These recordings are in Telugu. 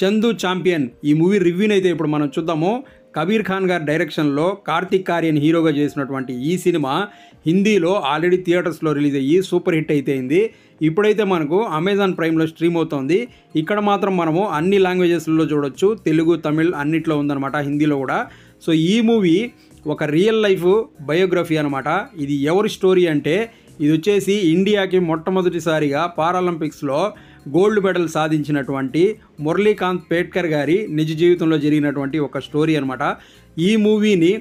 చందు ఛాంపియన్ ఈ మూవీ రివ్యూని అయితే ఇప్పుడు మనం చూద్దాము కబీర్ ఖాన్ గారి డైరెక్షన్లో కార్తిక్ ఆర్యన్ హీరోగా చేసినటువంటి ఈ సినిమా హిందీలో ఆల్రెడీ థియేటర్స్లో రిలీజ్ అయ్యి సూపర్ హిట్ అయితే అయింది ఇప్పుడైతే మనకు అమెజాన్ ప్రైమ్లో స్ట్రీమ్ అవుతోంది ఇక్కడ మాత్రం మనము అన్ని లాంగ్వేజెస్లో చూడొచ్చు తెలుగు తమిళ్ అన్నిట్లో ఉందన్నమాట హిందీలో కూడా సో ఈ మూవీ ఒక రియల్ లైఫ్ బయోగ్రఫీ అనమాట ఇది ఎవరి స్టోరీ అంటే ఇది వచ్చేసి ఇండియాకి మొట్టమొదటిసారిగా పారాలింపిక్స్లో గోల్డ్ మెడల్ సాధించినటువంటి మురళీకాంత్ పేట్కర్ గారి నిజ జీవితంలో జరిగినటువంటి ఒక స్టోరీ అనమాట ఈ మూవీని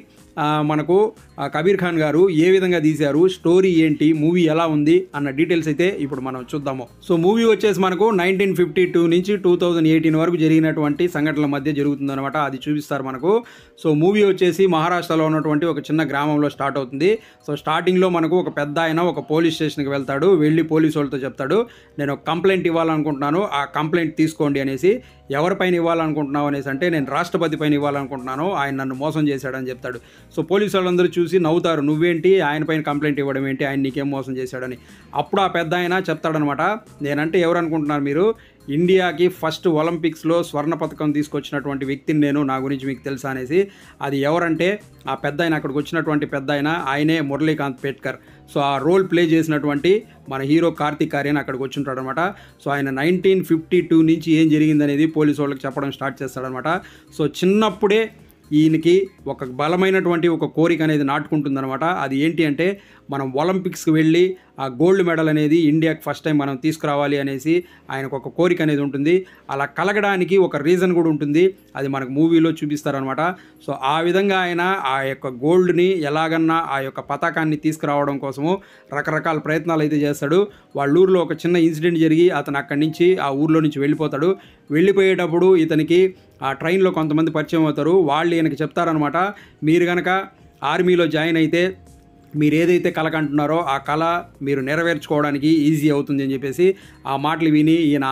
మనకు కబీర్ ఖాన్ గారు ఏ విధంగా తీశారు స్టోరీ ఏంటి మూవీ ఎలా ఉంది అన్న డీటెయిల్స్ అయితే ఇప్పుడు మనం చూద్దాము సో మూవీ వచ్చేసి మనకు నైన్టీన్ ఫిఫ్టీ టూ నుంచి టూ థౌజండ్ ఎయిటీన్ వరకు జరిగినటువంటి సంఘటనల మధ్య అనమాట అది చూపిస్తారు మనకు సో మూవీ వచ్చేసి మహారాష్ట్రలో ఉన్నటువంటి ఒక చిన్న గ్రామంలో స్టార్ట్ అవుతుంది సో స్టార్టింగ్లో మనకు ఒక పెద్ద ఆయన ఒక పోలీస్ స్టేషన్కి వెళ్తాడు వెళ్ళి పోలీసు వాళ్ళతో చెప్తాడు నేను కంప్లైంట్ ఇవ్వాలనుకుంటున్నాను ఆ కంప్లైంట్ తీసుకోండి అనేసి ఎవరిపైన ఇవ్వాలనుకుంటున్నావు అనేసి అంటే నేను రాష్ట్రపతి పైన ఇవ్వాలనుకుంటున్నాను ఆయన నన్ను మోసం చేశాడని చెప్తాడు సో పోలీసు వాళ్ళందరూ చూసి నవ్వుతారు నువ్వేంటి ఆయన పైన కంప్లైంట్ ఇవ్వడం ఏంటి ఆయన నీకేం మోసం చేశాడని అప్పుడు ఆ పెద్ద ఆయన చెప్తాడనమాట నేనంటే ఎవరు అనుకుంటున్నారు మీరు ఇండియాకి ఫస్ట్ ఒలింపిక్స్లో స్వర్ణ పథకం తీసుకొచ్చినటువంటి వ్యక్తిని నేను నా గురించి మీకు తెలుసా అనేసి అది ఎవరంటే ఆ పెద్ద ఆయన అక్కడికి వచ్చినటువంటి పెద్ద ఆయన ఆయనే మురళీకాంత్ పేట్కర్ సో ఆ రోల్ ప్లే చేసినటువంటి మన హీరో కార్తిక్ ఆర్యన్ అక్కడికి సో ఆయన నైన్టీన్ ఫిఫ్టీ టూ నుంచి ఏం జరిగిందనేది పోలీసు వాళ్ళకి చెప్పడం స్టార్ట్ చేస్తాడనమాట సో చిన్నప్పుడే ఈయనకి ఒక బలమైనటువంటి ఒక కోరిక అనేది నాటుకుంటుందన్నమాట అది ఏంటి అంటే మనం ఒలింపిక్స్కి వెళ్ళి ఆ గోల్డ్ మెడల్ అనేది ఇండియాకి ఫస్ట్ టైం మనం తీసుకురావాలి అనేసి ఆయనకు ఒక కోరిక అనేది ఉంటుంది అలా కలగడానికి ఒక రీజన్ కూడా ఉంటుంది అది మనకు మూవీలో చూపిస్తారనమాట సో ఆ విధంగా ఆయన ఆ యొక్క గోల్డ్ని ఎలాగన్నా ఆ యొక్క పతాకాన్ని తీసుకురావడం కోసము రకరకాల ప్రయత్నాలు అయితే చేస్తాడు వాళ్ళ ఊర్లో ఒక చిన్న ఇన్సిడెంట్ జరిగి అతను అక్కడి నుంచి ఆ ఊర్లో నుంచి వెళ్ళిపోతాడు వెళ్ళిపోయేటప్పుడు ఇతనికి ఆ ట్రైన్లో కొంతమంది పరిచయం అవుతారు వాళ్ళు ఈయనకి చెప్తారనమాట మీరు కనుక ఆర్మీలో జాయిన్ అయితే మీరు ఏదైతే కళ కంటున్నారో ఆ కళ మీరు నెరవేర్చుకోవడానికి ఈజీ అవుతుంది అని చెప్పేసి ఆ మాటలు విని ఈయన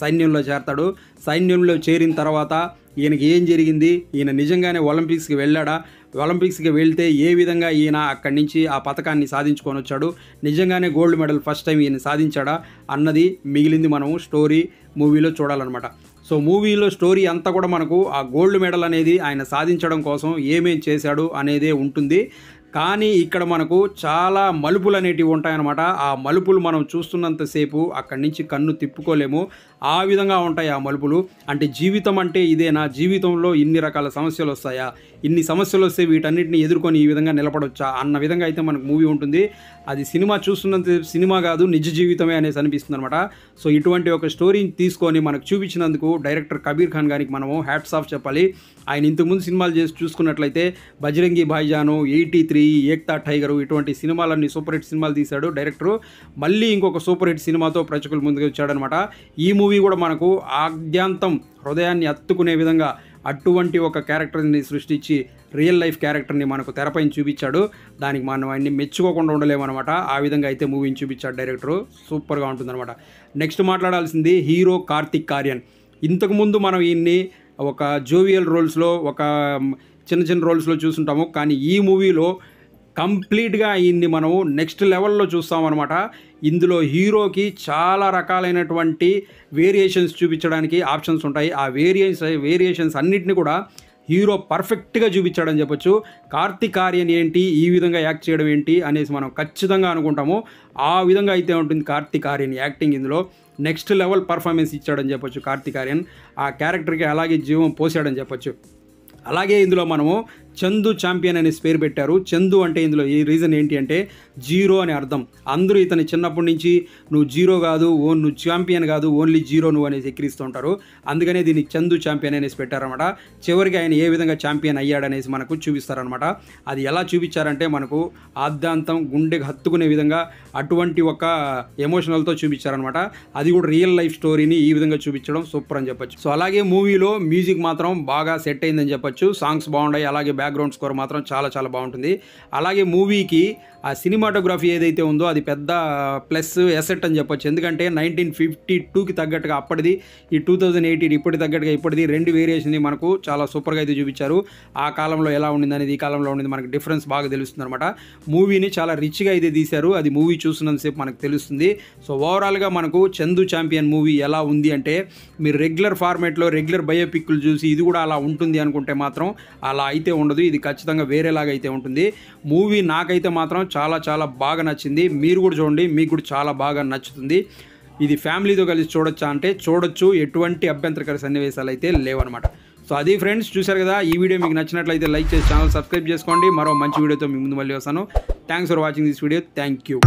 సైన్యంలో చేరతాడు సైన్యంలో చేరిన తర్వాత ఈయనకి ఏం జరిగింది ఈయన నిజంగానే ఒలింపిక్స్కి వెళ్ళాడా ఒలింపిక్స్కి వెళ్తే ఏ విధంగా ఈయన అక్కడి నుంచి ఆ పథకాన్ని సాధించుకొని వచ్చాడు నిజంగానే గోల్డ్ మెడల్ ఫస్ట్ టైం ఈయన సాధించాడా అన్నది మిగిలింది మనము స్టోరీ మూవీలో చూడాలన్నమాట సో మూవీలో స్టోరీ అంతా కూడా మనకు ఆ గోల్డ్ మెడల్ అనేది ఆయన సాధించడం కోసం ఏమేం చేశాడు అనేదే ఉంటుంది కానీ ఇక్కడ మనకు చాలా మలుపులు అనేటివి ఉంటాయన్నమాట ఆ మలుపులు మనం చూస్తున్నంతసేపు అక్కడి నుంచి కన్ను తిప్పుకోలేము ఆ విధంగా ఉంటాయి ఆ మలుపులు అంటే జీవితం అంటే ఇదేనా జీవితంలో ఇన్ని రకాల సమస్యలు వస్తాయా ఇన్ని సమస్యలు వస్తే వీటన్నిటిని ఎదుర్కొని ఈ విధంగా నిలబడొచ్చా అన్న విధంగా అయితే మనకు మూవీ ఉంటుంది అది సినిమా చూస్తున్నంత సినిమా కాదు నిజ జీవితమే అనేసి అనిపిస్తుంది అనమాట సో ఇటువంటి ఒక స్టోరీని తీసుకొని మనకు చూపించినందుకు డైరెక్టర్ కబీర్ ఖాన్ గారికి మనము హ్యాట్స్ ఆఫ్ చెప్పాలి ఆయన ఇంతకుముందు సినిమాలు చేసి చూసుకున్నట్లయితే Bajrangi Bhaijaan eighty three Ek Tha tiger ఇటువంటి సినిమాలన్నీ సూపర్ హిట్ సినిమాలు తీశాడు డైరెక్టరు మళ్ళీ ఇంకొక సూపర్ హిట్ సినిమాతో ప్రేక్షకుల ముందుకు వచ్చాడనమాట ఈ మూవీ మూవీ కూడా మనకు ఆద్యాంతం హృదయాన్ని అత్తుకునే విధంగా అటువంటి ఒక క్యారెక్టర్ని సృష్టించి రియల్ లైఫ్ క్యారెక్టర్ని మనకు తెరపైన చూపించాడు దానికి మనం ఆయన్ని మెచ్చుకోకుండా ఉండలేమన్నమాట ఆ విధంగా అయితే మూవీని చూపించాడు డైరెక్టరు సూపర్గా ఉంటుందన్నమాట నెక్స్ట్ మాట్లాడాల్సింది హీరో కార్తిక్ కార్యన్ ఇంతకుముందు మనం ఈయన్ని ఒక జోవియల్ రోల్స్లో ఒక చిన్న చిన్న రోల్స్లో చూసుంటాము కానీ ఈ మూవీలో కంప్లీట్గా అయ్యింది మనము నెక్స్ట్ లెవెల్లో చూస్తామన్నమాట ఇందులో హీరోకి చాలా రకాలైనటువంటి వేరియేషన్స్ చూపించడానికి ఆప్షన్స్ ఉంటాయి ఆ వేరియన్స్ వేరియేషన్స్ అన్నిటిని కూడా హీరో పర్ఫెక్ట్గా చూపించాడని చెప్పొచ్చు కార్తీక్ ఆర్యన్ ఏంటి ఈ విధంగా యాక్ట్ చేయడం ఏంటి అనేసి మనం ఖచ్చితంగా అనుకుంటాము ఆ విధంగా అయితే ఉంటుంది కార్తీక్ ఆర్యన్ యాక్టింగ్ ఇందులో నెక్స్ట్ లెవెల్ పర్ఫార్మెన్స్ ఇచ్చాడని చెప్పొచ్చు కార్తీక్ ఆర్యన్ ఆ క్యారెక్టర్కి అలాగే జీవం పోసాడని చెప్పొచ్చు అలాగే ఇందులో మనము చందు ఛాంపియన్ అనేసి పేరు పెట్టారు చందు అంటే ఇందులో ఈ రీజన్ ఏంటి అంటే జీరో అని అర్థం అందరూ ఇతని చిన్నప్పటి నుంచి నువ్వు జీరో కాదు ఓన్ నువ్వు ఛాంపియన్ కాదు ఓన్లీ జీరో నువ్వు అనేసి ఎక్కిరిస్తూ ఉంటారు అందుకనే దీనికి చందు ఛాంపియన్ అనేసి పెట్టారనమాట చివరికి ఆయన ఏ విధంగా ఛాంపియన్ అయ్యాడనేసి మనకు చూపిస్తారనమాట అది ఎలా చూపించారంటే మనకు ఆద్యాంతం గుండెకి హత్తుకునే విధంగా అటువంటి ఒక ఎమోషనల్తో చూపించారనమాట అది కూడా రియల్ లైఫ్ స్టోరీని ఈ విధంగా చూపించడం సూపర్ అని చెప్పొచ్చు సో అలాగే మూవీలో మ్యూజిక్ మాత్రం బాగా సెట్ అయిందని చెప్పొచ్చు సాంగ్స్ బాగున్నాయి అలాగే బ్యాక్గ్రౌండ్ స్కోర్ మాత్రం చాలా చాలా బాగుంటుంది అలాగే మూవీకి ఆ సినిమాటోగ్రఫీ ఏదైతే ఉందో అది పెద్ద ప్లస్ ఎసెట్ అని చెప్పొచ్చు ఎందుకంటే నైన్టీన్ ఫిఫ్టీ టూకి తగ్గట్టుగా అప్పటిది ఈ టూ థౌజండ్ ఎయిటీన్ ఇప్పటి తగ్గట్టుగా ఇప్పటిది రెండు వేరియేషన్ మనకు చాలా సూపర్గా అయితే చూపించారు ఆ కాలంలో ఎలా ఉండింది అనేది ఈ కాలంలో ఉండింది మనకు డిఫరెన్స్ బాగా తెలుస్తుంది అనమాట మూవీని చాలా రిచ్గా అయితే తీశారు అది మూవీ చూసినంతసేపు మనకు తెలుస్తుంది సో ఓవరాల్గా మనకు చందు ఛాంపియన్ మూవీ ఎలా ఉంది అంటే మీరు రెగ్యులర్ ఫార్మేట్లో రెగ్యులర్ బయోపిక్లు చూసి ఇది కూడా అలా ఉంటుంది అనుకుంటే మాత్రం అలా అయితే ఉండదు ఉండదు ఇది ఖచ్చితంగా వేరేలాగా అయితే ఉంటుంది మూవీ నాకైతే మాత్రం చాలా చాలా బాగా నచ్చింది మీరు కూడా చూడండి మీకు కూడా చాలా బాగా నచ్చుతుంది ఇది ఫ్యామిలీతో కలిసి చూడొచ్చా అంటే చూడొచ్చు ఎటువంటి అభ్యంతరకర సన్నివేశాలు అయితే లేవన్నమాట సో అది ఫ్రెండ్స్ చూశారు కదా ఈ వీడియో మీకు నచ్చినట్లయితే లైక్ చేసి ఛానల్ సబ్స్క్రైబ్ చేసుకోండి మరో మంచి వీడియోతో మీ ముందు మళ్ళీ వస్తాను thanks for watching this video thank you